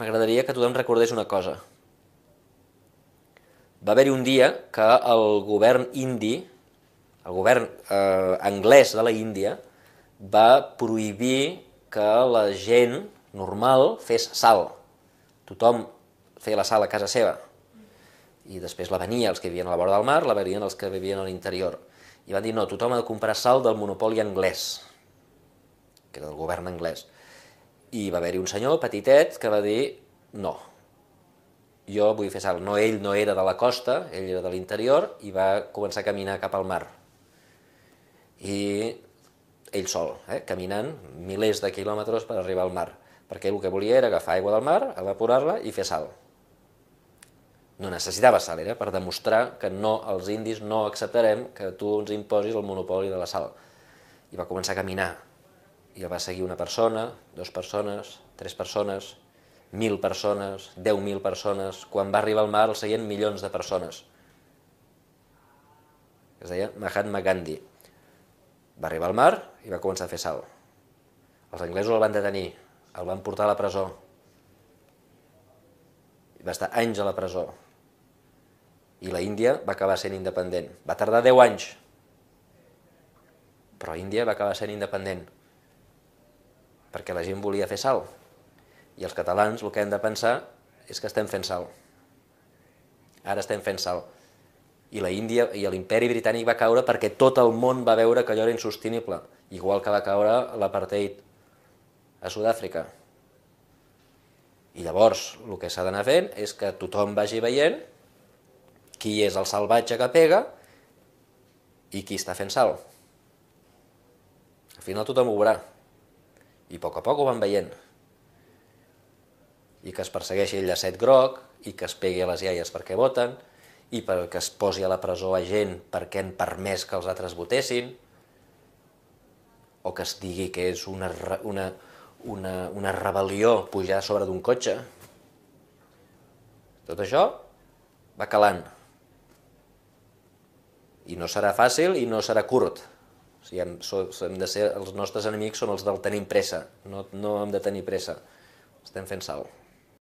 M'agradaria que tothom recordés una cosa. Va haver-hi un dia que el govern indi, el govern eh, anglès de la Índia, va prohibir que la gent normal fes sal. Tothom feia la sal a casa seva. I després la venia els que vivien a la vora del mar, la venien els que vivien a l'interior. I van dir, no, tothom ha de comprar sal del monopoli anglès, que era del govern anglès. I va haver-hi un senyor petitet que va dir no, jo vull fer salt. No, ell no era de la costa, ell era de l'interior i va començar a caminar cap al mar. I ell sol, eh, caminant milers de quilòmetres per arribar al mar, perquè el que volia era agafar aigua del mar, evaporar-la i fer sal. No necessitava sal, era per demostrar que no, els indis no acceptarem que tu ens imposis el monopoli de la sal. I va començar a caminar i el va seguir una persona, dues persones, tres persones, mil persones, deu mil persones, quan va arribar al mar el seguien milions de persones. Es deia Mahatma Gandhi. Va arribar al mar i va començar a fer sal. Els anglesos el van detenir, el van portar a la presó. Va estar anys a la presó. I la Índia va acabar sent independent. Va tardar 10 anys. Però Índia va acabar sent independent perquè la gent volia fer sal. I els catalans el que hem de pensar és que estem fent sal. Ara estem fent sal. I la Índia i l'imperi britànic va caure perquè tot el món va veure que allò era insostenible, igual que va caure l'apartheid a Sud-àfrica. I llavors el que s'ha d'anar fent és que tothom vagi veient qui és el salvatge que pega i qui està fent sal. Al final tothom ho veurà, i a poc a poc ho van veient. I que es persegueixi el llacet groc, i que es pegui a les iaies perquè voten, i perquè es posi a la presó a gent perquè han permès que els altres votessin, o que es digui que és una, una, una, una rebel·lió pujar sobre d'un cotxe. Tot això va calant. I no serà fàcil i no serà curt, o sigui, hem, so, hem de ser, els nostres enemics són els del tenir pressa, no, no hem de tenir pressa, estem fent salt.